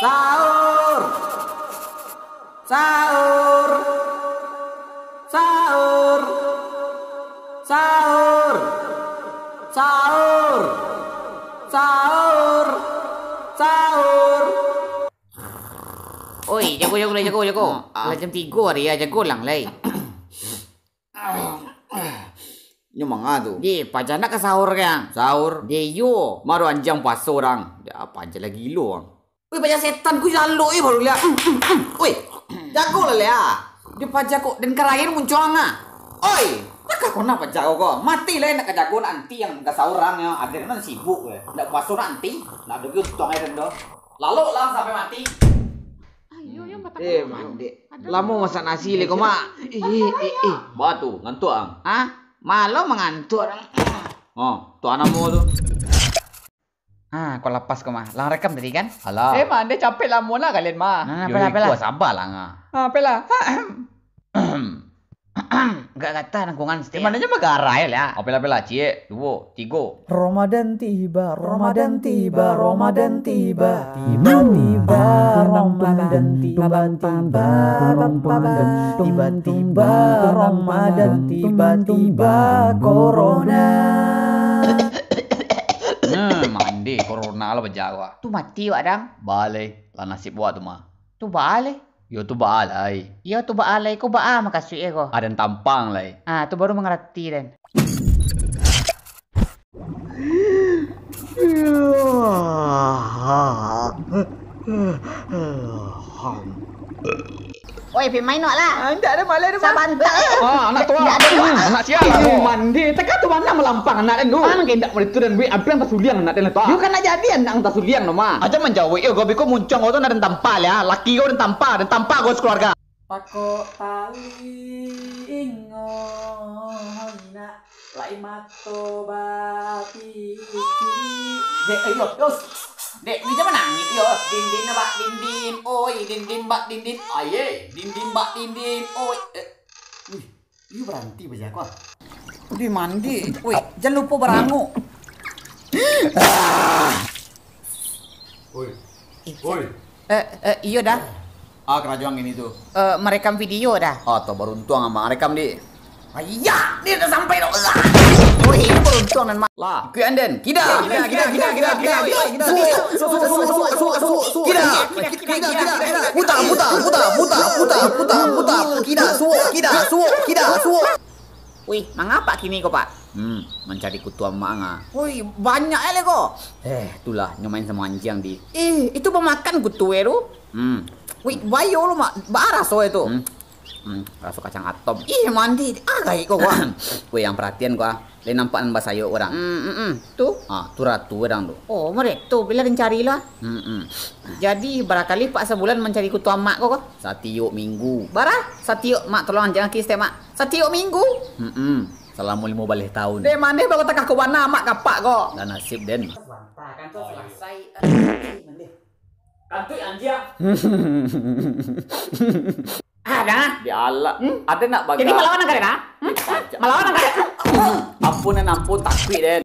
Sahur Sahur Sahur Sahur Sahur Sahur Sahur Oi, jago jago lah, jago jago. Lah jam tiga hari ya, jago lang lai. Ini mana tu? Di, pajak nak ke sahur kan? Sahur? Di, yo. Maru anjang pasu orang. Ya, apa pajak lagi lu orang. Wih banyak setan ku jalan eh baru lihat. Hmm, hmm, hmm. Wih, jago lah ya. Dia pajak kok dan kerain muncul nggak? Oi, tak kau napa jago kok. Mati lah nak jago nanti yang enggak saurang ya. Ada kan sibuk ya. Nak masuk nanti. Nak ada gitu tong air do. Lalu lang sampai mati. Ayo yang batak. Eh, mandi. Lama masak nasi le kau mak. Eh, eh, eh. Batu ngantuk ang. Ah, malu mengantuk orang. Oh, tuan anak tu. Ha, kau lepas kau mah. Lang rekam tadi kan? Alah. Eh, mah anda capek lah mona kalian mah. Ha, pela pela. Kau sabar lah ngah. Ha, pela. Enggak kata nangkungan setiap. Eh, Mananya mah garai lah. Oh, pela pela cie. Dua, tiga. Ramadan tiba, Ramadan tiba, Ramadan tiba. Tiba tiba, Ramadan tiba, tiba, Ramadan tiba, tiba, Ramadan tiba, tiba, Corona mandi corona ala bajawa. Tu mati wa dang. Balay, lah nasib buat tu mah. Tu baalay. Yo tu baalay. Yo ya, tu baalay ko baa makasu ego. Adan tampang lay. Ah, tu baru mengerti dan. Ya. Oi, pergi main nak lah. Ah, tak ada malah rumah. Saban tak. Ah, anak tua. Tak ada anak sial lah. Oh, mandi. Teka tu mana melampang anak itu. lu. Mana kain tak meritu dan yang tak tasuliang anak dan tua. Yo kan jadi anak tasuliang nama. Aja menjauh yo gobi ko muncung kau tu nak tampal ya. Laki kau dan tampal dan tampal kau sekeluarga. Pako paling ngona lai mato bati. Ya, eh, ayo, eh, yo. Dek, ni mana nangis yo. Dindin na bak dindin. Oi, dindin bak dindin. Aye, dindin bak dindin. Oi. Eh. Ih, ini berhenti baca kok. Udah mandi. Woi, jangan lupa berangu. Oi. Oi. Eh, eh, iya dah. Ah, kerajuan ini tuh. Eh, merekam video dah. Oh, toh beruntung sama merekam di. Ayah, dia udah sampai loh son and my lah kuyan den kida kida kida kida kida kida kida su su su su su kida kida kida kida puta puta puta puta puta puta puta kida su kida su kida su Wih, mengapa kini kau pak? Hmm, mencari kutua manga. Wih, banyak ele eh, kau. Eh, itulah nyomain sama anjing di. Eh, itu pemakan kutu itu. Eh, hmm. Wih, bayo lu mak, barah so itu. Hmm. Hmm, rasa kacang atom. Ih, mandi. Agak iko gua. Gue yang perhatian kau Lain ah. nampakan mbak sayo orang. Hmm, hmm, hmm. Tuh. Ah, tuh ratu orang tuh. Oh, mere. Tuh, bila mencari lah. Hmm, hmm. Jadi, barangkali pak sebulan mencari kutua mak kau Satio minggu. Barah? Satio mak tolong jangan kiste mak. Satio minggu. Hmm, hmm. Selama lima balik tahun. Dek mana baru tak ke warna mak kapak kau Gak nasib den. Kan tuh selesai. Kantui anjia. Ada. Di ala. Hmm? Ada nak bagaimana? Jadi melawan negara ya, nak? Hmm? Melawan negara. Ya? ampun dan ampun takut dan.